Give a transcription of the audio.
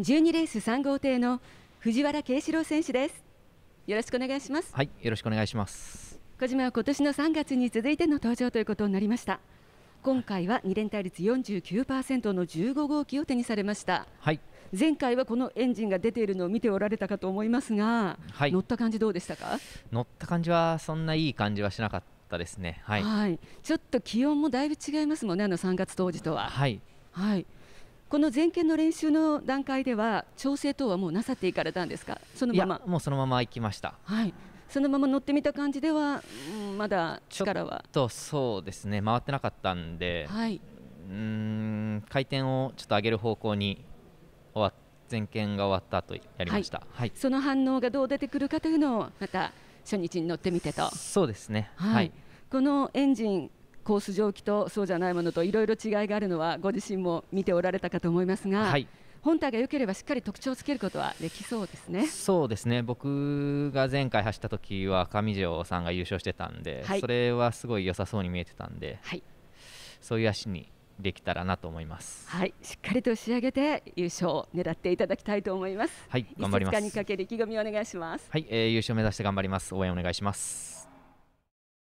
12レース3号艇の藤原圭志郎選手ですよろしくお願いしますはいよろしくお願いします小島は今年の3月に続いての登場ということになりました今回は2連対率49%の15号機を手にされましたはい前回はこのエンジンが出ているのを見ておられたかと思いますが、はい、乗った感じどうでしたか乗った感じはそんないい感じはしなかったですね、はい、はい、ちょっと気温もだいぶ違いますもんねあの3月当時とははい、はい、この前傾の練習の段階では調整等はもうなさっていかれたんですかそのままもうそのまま行きましたはいそのまま乗ってみた感じでは、まだ力はとそうですね回ってなかったんで、はい、うん回転をちょっと上げる方向に終わっ前傾が終わった後やりました、はい、はい、その反応がどう出てくるかというのをまた初日に乗ってみてとそうですねはい、はい、このエンジンコース上記とそうじゃないものといろいろ違いがあるのはご自身も見ておられたかと思いますが。はい本体が良ければしっかり特徴をつけることはできそうですね。そうですね。僕が前回走った時は上条さんが優勝してたんで、はい、それはすごい良さそうに見えてたんで、はい、そういう足にできたらなと思います。はい、しっかりと仕上げて優勝を狙っていただきたいと思います。はい、頑張ります。にかける意気込みをお願いします。はい、えー、優勝目指して頑張ります。応援お願いします。